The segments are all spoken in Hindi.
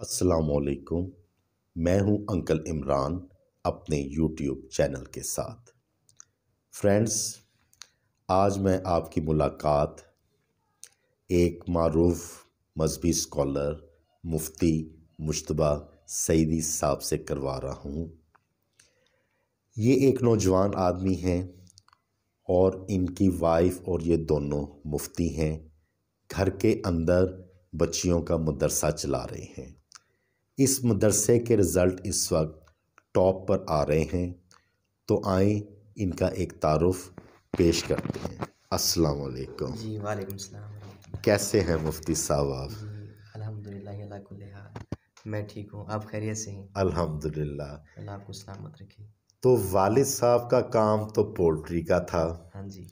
असलकुम मैं हूं अंकल इमरान अपने यूट्यूब चैनल के साथ फ्रेंड्स आज मैं आपकी मुलाकात एक मरूफ मजहबी स्कॉलर मुफ्ती मुशतबा सईदी साहब से करवा रहा हूं ये एक नौजवान आदमी हैं और इनकी वाइफ और ये दोनों मुफ्ती हैं घर के अंदर बच्चियों का मदरसा चला रहे हैं इस मदरसे के रिज़ल्ट इस वक्त टॉप पर आ रहे हैं तो आए इनका एक तारफ़ पेश करते हैं अस्सलाम वालेकुम जी वालेकुम सलाम कैसे हैं मुफ्ती साहब आप अल्हम्दुलिल्लाह मैं ठीक हूँ आप खैरियत से हैं अल्हम्दुलिल्लाह अल्लाह आपको सलामत रखे तो वालिद साहब का काम तो पोल्ट्री का था हाँ जी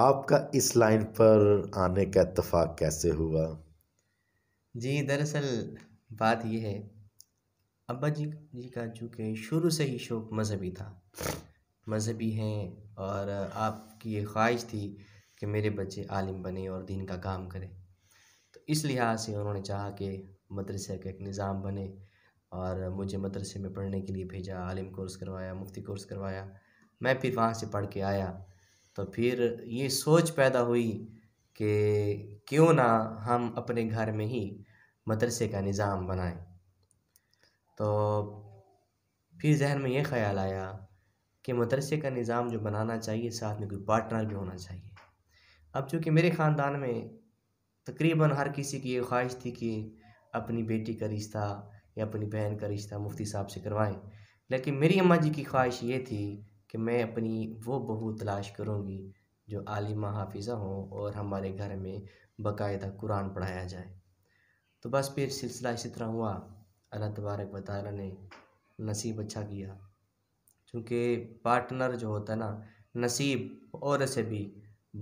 आपका इस लाइन पर आने का इतफ़ाक़ कैसे हुआ जी दरअसल बात यह है अब्बा जी जी का चूँकि शुरू से ही शौक मज़हबी था मज़हबी हैं और आपकी ये ख्वाहिश थी कि मेरे बच्चे आलिम बने और दीन का काम करें तो इस लिहाज से उन्होंने चाहा कि मदरसे का एक निज़ाम बने और मुझे मदरसे में पढ़ने के लिए भेजा आलिम कोर्स करवाया मुफ्ती कोर्स करवाया मैं फिर वहाँ से पढ़ के आया तो फिर ये सोच पैदा हुई कि क्यों ना हम अपने घर में ही मदरसे का निज़ाम बनाएं तो फिर जहन में ये ख्याल आया कि मदरसे का निज़ाम जो बनाना चाहिए साथ में कोई पार्टनर भी होना चाहिए अब चूँकि मेरे ख़ानदान में तकरीबन हर किसी की ये ख्वाहिश थी कि अपनी बेटी का रिश्ता या अपनी बहन का रिश्ता मुफ्ती साहब से करवाएं लेकिन मेरी अम्मा जी की ख्वाहिश ये थी कि मैं अपनी वो बहू तलाश करूँगी जो आलिमा हाफिज़ा हो और हमारे घर में बाकायदा कुरान पढ़ाया जाए तो बस फिर सिलसिला इसी तरह हुआ अल्लाह तबारक वाली ने नसीब अच्छा किया क्योंकि पार्टनर जो होता है ना नसीब और से भी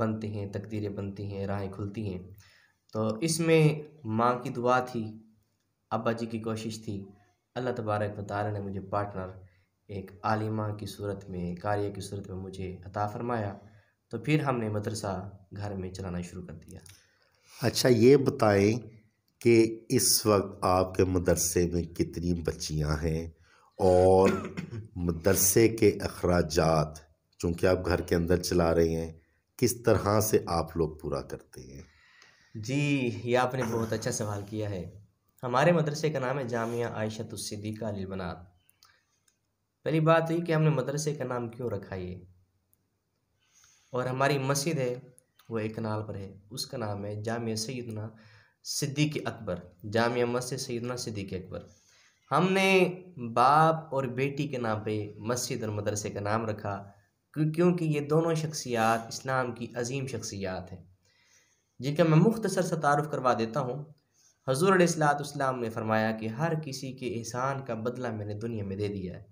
बनते हैं तकदीरें बनती हैं राहें खुलती हैं तो इसमें माँ की दुआ थी अबा जी की कोशिश थी अल्लाह तबारक वाली ने मुझे पार्टनर एक आलिमा की सूरत में कार्य की सूरत में मुझे अता फरमाया तो फिर हमने मदरसा घर में चलाना शुरू कर दिया अच्छा ये बताएं कि इस वक्त आपके मदरसे में कितनी बच्चियां हैं और मदरसे के अखराज चूँकि आप घर के अंदर चला रहे हैं किस तरह से आप लोग पूरा करते हैं जी ये आपने बहुत अच्छा सवाल किया है हमारे मदरसे का नाम है जामिया आयशा तुस्दीका लिलबनात पहली बात तो ये कि हमने मदरसे का नाम क्यों रखा ये और हमारी मस्जिद है वो एक नाल पर है उसका नाम है जामिया सैदना सिद्दीक अकबर जामिया मस्जिद सैदना सिद्दीक अकबर हमने बाप और बेटी के नाम पे मस्जिद और मदरसे का नाम रखा क्योंकि ये दोनों शख्सियात इस्लाम की अजीम शख्सियात हैं जिनका मैं मुख्तसर सा तारफ़ करवा देता हूँ हजूर इस्लाम ने फरमाया कि हर किसी के एहसान का बदला मैंने दुनिया में दे दिया है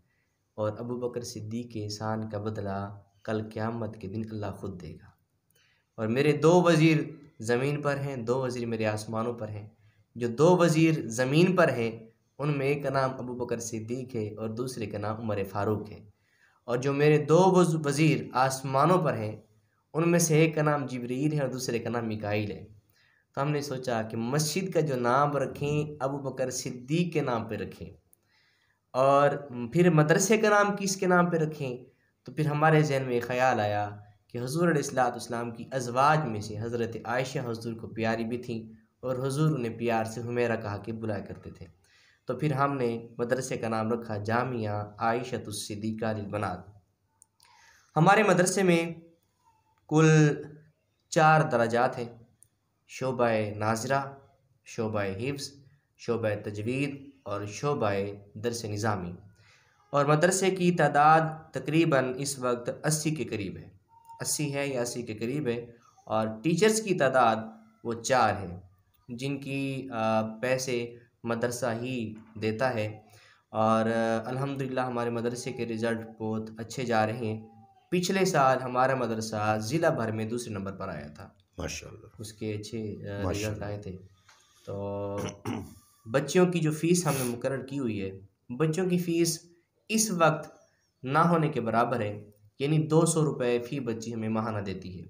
और अबू बकर सिद्दीक के एहसान का बदला कल क़्यामत के दिन अल्लाह ख़ुद देगा और मेरे दो वज़ीर ज़मीन पर हैं दो वज़ीर मेरे आसमानों पर हैं जो दो वज़ी ज़मीन पर हैं उनमें एक का नाम अबू बकर सिद्दीक है और दूसरे का नाम उमर फ़ारूक है और जो मेरे दो वज़ीर आसमानों पर हैं उनमें से एक का नाम जबरील है और दूसरे का नाम मिकाइल है तो हमने सोचा कि मस्जिद का जो नाम रखें अबू बकर सिद्दीक के नाम पर रखें और फिर मदरसे का नाम किसके नाम पर रखें तो फिर हमारे जहन में ख्याल आया कि हजूर इस्लाम की अजवाज में से हज़रत आयशा हजूर को प्यारी भी थी और हजूर उन्हें प्यार से हमेरा कहा के बुलाया करते थे तो फिर हमने मदरसे का नाम रखा जामिया आयशतुस्दीका लिलबनात हमारे मदरसे में कुल चार दराजात हैं शोबा नाजरा शोबा हिफ्स शोबा तजवीद और शोबा दरस निज़ामी और मदरसे की तादाद तकरीबन इस वक्त अस्सी के करीब है अस्सी है या अस्सी के करीब है और टीचर्स की तादाद वो चार है जिनकी पैसे मदरसा ही देता है और अल्हम्दुलिल्लाह हमारे मदरसे के रिज़ल्ट बहुत अच्छे जा रहे हैं पिछले साल हमारा मदरसा ज़िला भर में दूसरे नंबर पर आया था माशाल्लाह उसके अच्छे रिज़ल्ट आए थे तो बच्चों की जो फ़ीस हमने मुकर की हुई है बच्चों की फ़ीस इस वक्त ना होने के बराबर है यानी दो सौ रुपये फ़ी बच्ची हमें महाना देती है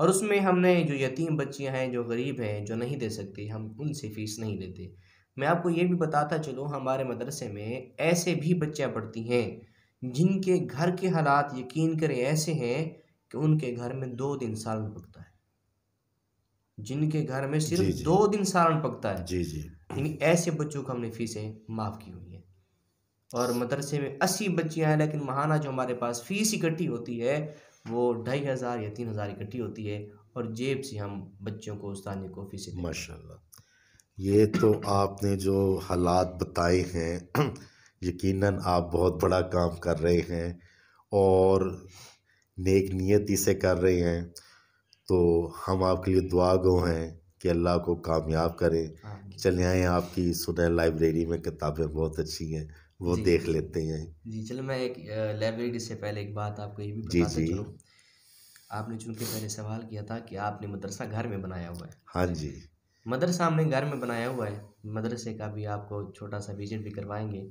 और उसमें हमने जो यतीम बच्चियां हैं जो गरीब हैं जो नहीं दे सकती हम उनसे फ़ीस नहीं लेते मैं आपको ये भी बताता चलूँ हमारे मदरसे में ऐसे भी बच्चियाँ पढ़ती हैं जिनके घर के हालात यकीन करें ऐसे हैं कि उनके घर में दो दिन सालन पकता है जिनके घर में सिर्फ जी जी। दो दिन सालन पकता है जी जी ऐसे बच्चों को हमने फीसें माफ़ की हुई हैं और मदरसे में अस्सी बच्चियाँ हैं लेकिन महाना जो हमारे पास फ़ीस इकट्ठी होती है वो ढाई हज़ार या तीन हज़ार इकट्ठी होती है और जेब से हम बच्चों को उस्तानी को फीस माशा ये तो आपने जो हालात बताए हैं यकीनन आप बहुत बड़ा काम कर रहे हैं और नेक नियति से कर रहे हैं तो हम आपके लिए दुआ गो हैं कि अल्लाह को कामयाब करें चले आए आपकी सुनह लाइब्रेरी में किताबें बहुत अच्छी हैं वो देख लेते हैं जी चलो मैं एक लाइब्रेरी से पहले एक बात आपको ये भी जी जी आपने चूंकि पहले सवाल किया था कि आपने मदरसा घर में बनाया हुआ है हाँ जी मदरसा हमने घर में बनाया हुआ है मदरसे का भी आपको छोटा सा विजिट भी करवाएंगे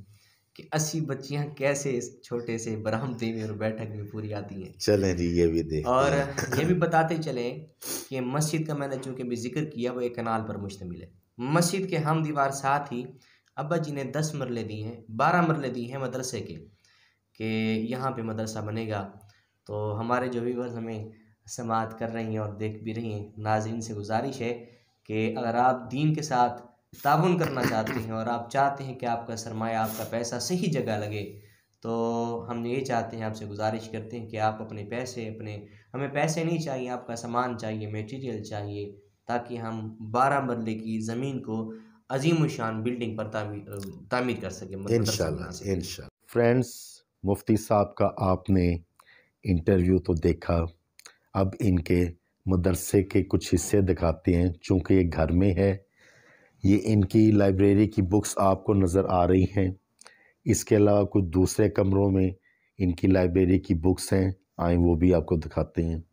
कि अस्सी बच्चियां कैसे इस छोटे से बरामदे में और बैठक में पूरी आती हैं चलें जी ये भी देख और ये भी बताते चलें कि मस्जिद का मैंने चूँकि भी जिक्र किया वो एक कनाल पर मुश्तमिल है मस्जिद के हम दीवार साथ ही अब्बा जी ने दस मरले दिए हैं बारह मरले दिए हैं मदरसे के कि यहाँ पे मदरसा बनेगा तो हमारे जो व्यूवर्स हमें समात कर रही हैं और देख भी रही हैं नाजरन से गुजारिश है कि अगर आप दीन के साथ ताउन करना चाहते हैं और आप चाहते हैं कि आपका सरमाया आपका पैसा सही जगह लगे तो हम ये चाहते हैं आपसे गुजारिश करते हैं कि आप अपने पैसे अपने हमें पैसे नहीं चाहिए आपका सामान चाहिए मटेरियल चाहिए ताकि हम बारह मरले की ज़मीन को अजीम शान बिल्डिंग पर तामीर तामीर कर सके इन फ्रेंड्स मुफ्ती साहब का आपने इंटरव्यू तो देखा अब इनके मदरसे के कुछ हिस्से दिखाते हैं चूँकि ये घर में है ये इनकी लाइब्रेरी की बुक्स आपको नज़र आ रही हैं इसके अलावा कुछ दूसरे कमरों में इनकी लाइब्रेरी की बुक्स हैं आए वो भी आपको दिखाते हैं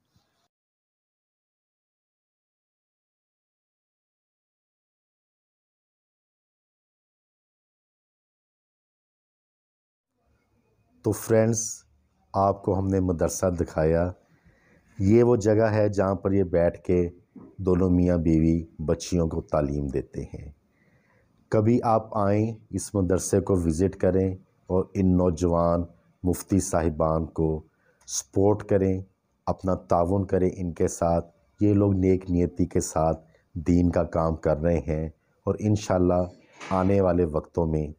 तो फ्रेंड्स आपको हमने मदरसा दिखाया ये वो जगह है जहाँ पर ये बैठ के दोनों मियाँ बीवी बच्चियों को तालीम देते हैं कभी आप आएँ इस मदरसे को विज़िट करें और इन नौजवान मुफ्ती साहिबान को सपोर्ट करें अपना ताउन करें इनके साथ ये लोग नेक नियति के साथ दीन का काम कर रहे हैं और इन आने वाले वक्तों में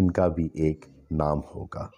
इनका भी एक नाम होगा